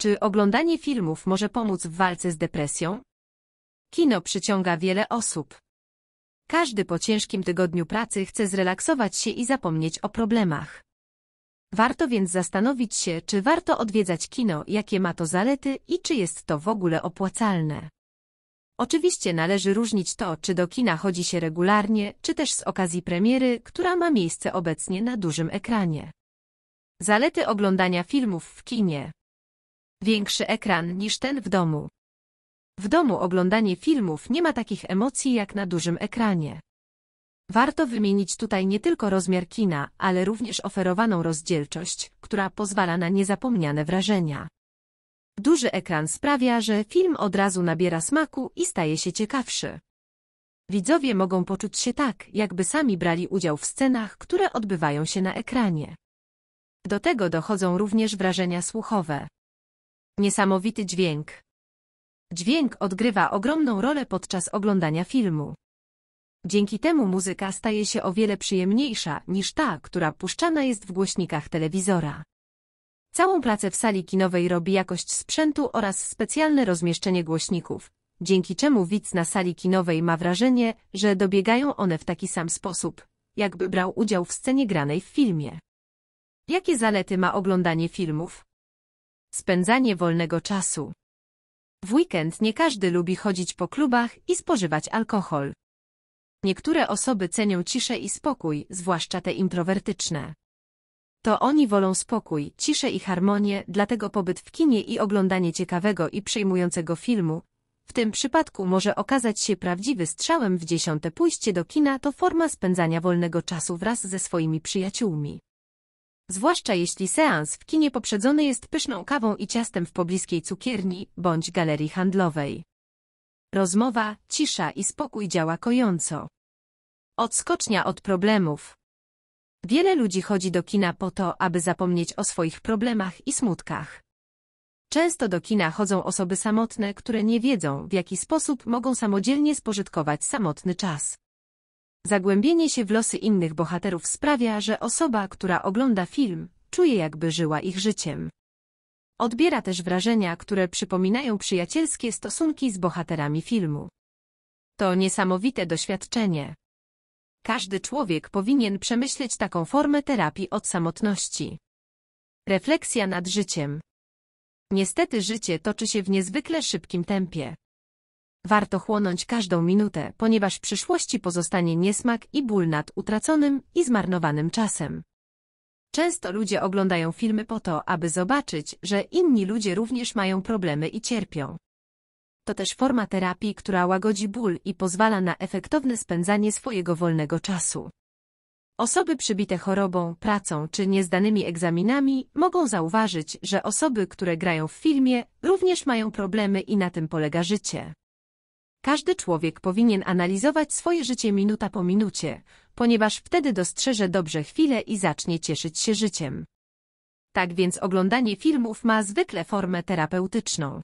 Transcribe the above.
Czy oglądanie filmów może pomóc w walce z depresją? Kino przyciąga wiele osób. Każdy po ciężkim tygodniu pracy chce zrelaksować się i zapomnieć o problemach. Warto więc zastanowić się, czy warto odwiedzać kino, jakie ma to zalety i czy jest to w ogóle opłacalne. Oczywiście należy różnić to, czy do kina chodzi się regularnie, czy też z okazji premiery, która ma miejsce obecnie na dużym ekranie. Zalety oglądania filmów w kinie Większy ekran niż ten w domu. W domu oglądanie filmów nie ma takich emocji jak na dużym ekranie. Warto wymienić tutaj nie tylko rozmiar kina, ale również oferowaną rozdzielczość, która pozwala na niezapomniane wrażenia. Duży ekran sprawia, że film od razu nabiera smaku i staje się ciekawszy. Widzowie mogą poczuć się tak, jakby sami brali udział w scenach, które odbywają się na ekranie. Do tego dochodzą również wrażenia słuchowe. Niesamowity dźwięk. Dźwięk odgrywa ogromną rolę podczas oglądania filmu. Dzięki temu muzyka staje się o wiele przyjemniejsza niż ta, która puszczana jest w głośnikach telewizora. Całą pracę w sali kinowej robi jakość sprzętu oraz specjalne rozmieszczenie głośników, dzięki czemu widz na sali kinowej ma wrażenie, że dobiegają one w taki sam sposób, jakby brał udział w scenie granej w filmie. Jakie zalety ma oglądanie filmów? Spędzanie wolnego czasu. W weekend nie każdy lubi chodzić po klubach i spożywać alkohol. Niektóre osoby cenią ciszę i spokój, zwłaszcza te introwertyczne. To oni wolą spokój, ciszę i harmonię, dlatego pobyt w kinie i oglądanie ciekawego i przejmującego filmu, w tym przypadku może okazać się prawdziwy strzałem w dziesiąte pójście do kina to forma spędzania wolnego czasu wraz ze swoimi przyjaciółmi zwłaszcza jeśli seans w kinie poprzedzony jest pyszną kawą i ciastem w pobliskiej cukierni bądź galerii handlowej. Rozmowa, cisza i spokój działa kojąco. Odskocznia od problemów. Wiele ludzi chodzi do kina po to, aby zapomnieć o swoich problemach i smutkach. Często do kina chodzą osoby samotne, które nie wiedzą, w jaki sposób mogą samodzielnie spożytkować samotny czas. Zagłębienie się w losy innych bohaterów sprawia, że osoba, która ogląda film, czuje jakby żyła ich życiem. Odbiera też wrażenia, które przypominają przyjacielskie stosunki z bohaterami filmu. To niesamowite doświadczenie. Każdy człowiek powinien przemyśleć taką formę terapii od samotności. Refleksja nad życiem. Niestety życie toczy się w niezwykle szybkim tempie warto chłonąć każdą minutę, ponieważ w przyszłości pozostanie niesmak i ból nad utraconym i zmarnowanym czasem. Często ludzie oglądają filmy po to, aby zobaczyć, że inni ludzie również mają problemy i cierpią. To też forma terapii, która łagodzi ból i pozwala na efektowne spędzanie swojego wolnego czasu. Osoby przybite chorobą, pracą czy niezdanymi egzaminami mogą zauważyć, że osoby, które grają w filmie, również mają problemy i na tym polega życie. Każdy człowiek powinien analizować swoje życie minuta po minucie, ponieważ wtedy dostrzeże dobrze chwilę i zacznie cieszyć się życiem. Tak więc oglądanie filmów ma zwykle formę terapeutyczną.